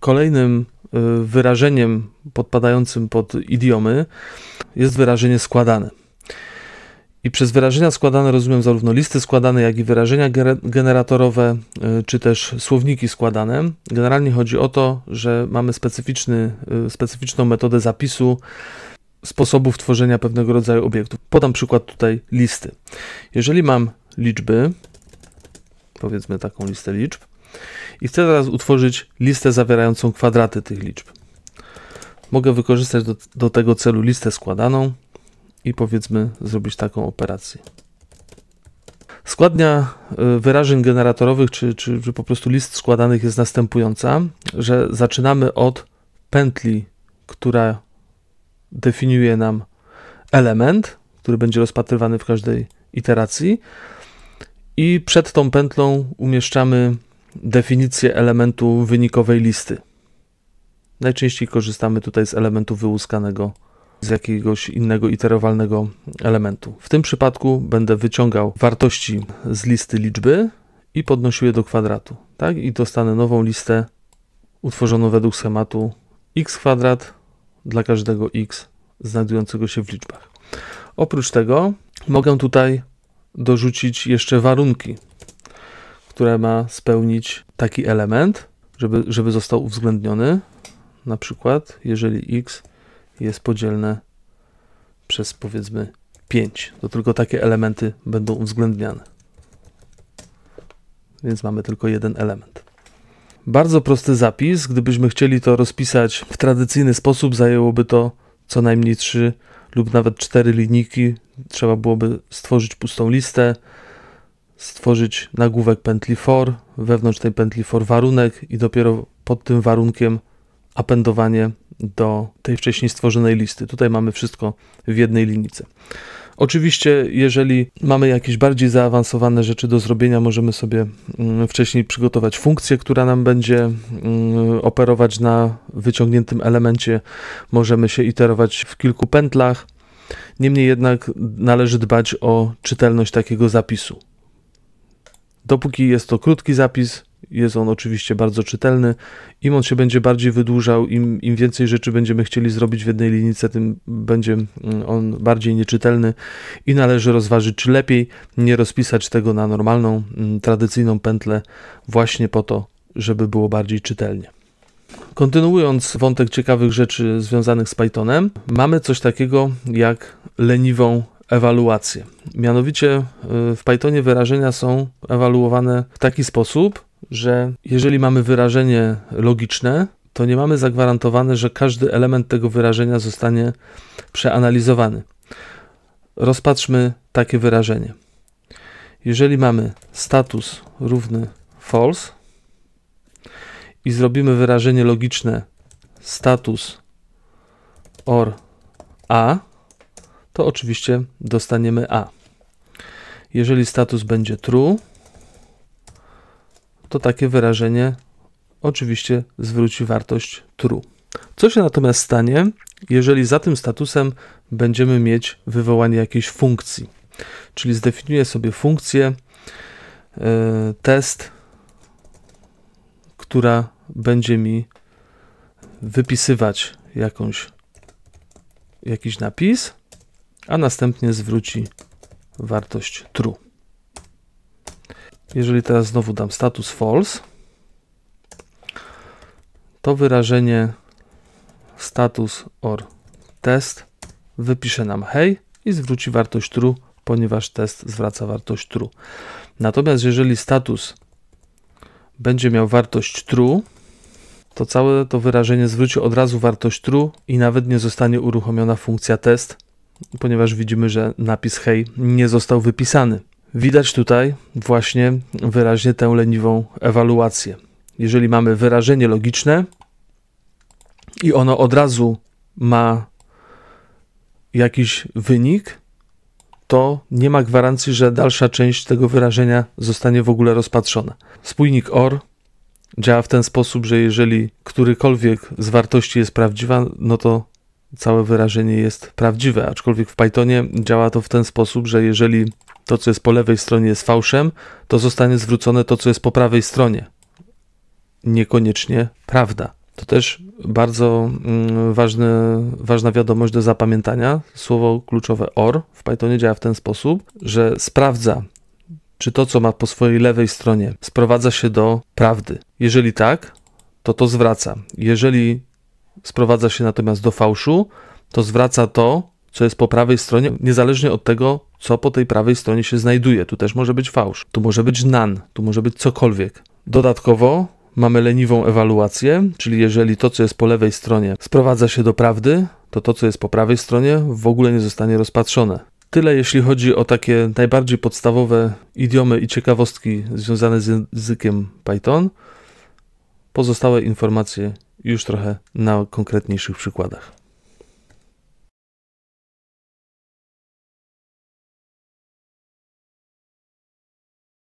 Kolejnym y, wyrażeniem podpadającym pod idiomy jest wyrażenie składane. I przez wyrażenia składane rozumiem zarówno listy składane, jak i wyrażenia generatorowe, y, czy też słowniki składane. Generalnie chodzi o to, że mamy specyficzny, y, specyficzną metodę zapisu sposobów tworzenia pewnego rodzaju obiektów. Podam przykład tutaj listy. Jeżeli mam liczby, powiedzmy taką listę liczb, i chcę teraz utworzyć listę zawierającą kwadraty tych liczb. Mogę wykorzystać do, do tego celu listę składaną i powiedzmy zrobić taką operację. Składnia y, wyrażeń generatorowych, czy, czy, czy po prostu list składanych jest następująca, że zaczynamy od pętli, która definiuje nam element, który będzie rozpatrywany w każdej iteracji i przed tą pętlą umieszczamy definicję elementu wynikowej listy. Najczęściej korzystamy tutaj z elementu wyłuskanego z jakiegoś innego iterowalnego elementu. W tym przypadku będę wyciągał wartości z listy liczby i podnosił je do kwadratu. Tak? I dostanę nową listę utworzoną według schematu x kwadrat dla każdego x znajdującego się w liczbach. Oprócz tego mogę tutaj dorzucić jeszcze warunki, które ma spełnić taki element, żeby, żeby został uwzględniony. Na przykład, jeżeli x jest podzielne przez powiedzmy 5, to tylko takie elementy będą uwzględniane. Więc mamy tylko jeden element. Bardzo prosty zapis. Gdybyśmy chcieli to rozpisać w tradycyjny sposób, zajęłoby to co najmniej 3 lub nawet 4 linijki. Trzeba byłoby stworzyć pustą listę, stworzyć nagłówek pętli for, wewnątrz tej pętli for warunek i dopiero pod tym warunkiem apendowanie do tej wcześniej stworzonej listy. Tutaj mamy wszystko w jednej linijce. Oczywiście, jeżeli mamy jakieś bardziej zaawansowane rzeczy do zrobienia, możemy sobie mm, wcześniej przygotować funkcję, która nam będzie mm, operować na wyciągniętym elemencie. Możemy się iterować w kilku pętlach. Niemniej jednak należy dbać o czytelność takiego zapisu. Dopóki jest to krótki zapis, jest on oczywiście bardzo czytelny. Im on się będzie bardziej wydłużał, im, im więcej rzeczy będziemy chcieli zrobić w jednej linijce, tym będzie mm, on bardziej nieczytelny i należy rozważyć, czy lepiej nie rozpisać tego na normalną, mm, tradycyjną pętlę, właśnie po to, żeby było bardziej czytelnie. Kontynuując wątek ciekawych rzeczy związanych z Pythonem, mamy coś takiego jak leniwą ewaluację. Mianowicie y, w Pythonie wyrażenia są ewaluowane w taki sposób, że jeżeli mamy wyrażenie logiczne, to nie mamy zagwarantowane, że każdy element tego wyrażenia zostanie przeanalizowany. Rozpatrzmy takie wyrażenie. Jeżeli mamy status równy false i zrobimy wyrażenie logiczne status or a, to oczywiście dostaniemy A. Jeżeli status będzie true, to takie wyrażenie oczywiście zwróci wartość true. Co się natomiast stanie, jeżeli za tym statusem będziemy mieć wywołanie jakiejś funkcji? Czyli zdefiniuję sobie funkcję yy, test, która będzie mi wypisywać jakąś, jakiś napis a następnie zwróci wartość true. Jeżeli teraz znowu dam status false, to wyrażenie status or test wypisze nam hej i zwróci wartość true, ponieważ test zwraca wartość true. Natomiast jeżeli status będzie miał wartość true, to całe to wyrażenie zwróci od razu wartość true i nawet nie zostanie uruchomiona funkcja test, ponieważ widzimy, że napis hej nie został wypisany. Widać tutaj właśnie wyraźnie tę leniwą ewaluację. Jeżeli mamy wyrażenie logiczne i ono od razu ma jakiś wynik, to nie ma gwarancji, że dalsza część tego wyrażenia zostanie w ogóle rozpatrzona. Spójnik OR działa w ten sposób, że jeżeli którykolwiek z wartości jest prawdziwa, no to całe wyrażenie jest prawdziwe, aczkolwiek w Pythonie działa to w ten sposób, że jeżeli to, co jest po lewej stronie jest fałszem, to zostanie zwrócone to, co jest po prawej stronie. Niekoniecznie prawda. To też bardzo mm, ważna wiadomość do zapamiętania. Słowo kluczowe or w Pythonie działa w ten sposób, że sprawdza, czy to, co ma po swojej lewej stronie, sprowadza się do prawdy. Jeżeli tak, to to zwraca. Jeżeli sprowadza się natomiast do fałszu, to zwraca to, co jest po prawej stronie, niezależnie od tego, co po tej prawej stronie się znajduje. Tu też może być fałsz, tu może być nan, tu może być cokolwiek. Dodatkowo mamy leniwą ewaluację, czyli jeżeli to, co jest po lewej stronie, sprowadza się do prawdy, to to, co jest po prawej stronie, w ogóle nie zostanie rozpatrzone. Tyle jeśli chodzi o takie najbardziej podstawowe idiomy i ciekawostki związane z językiem Python. Pozostałe informacje już trochę na konkretniejszych przykładach.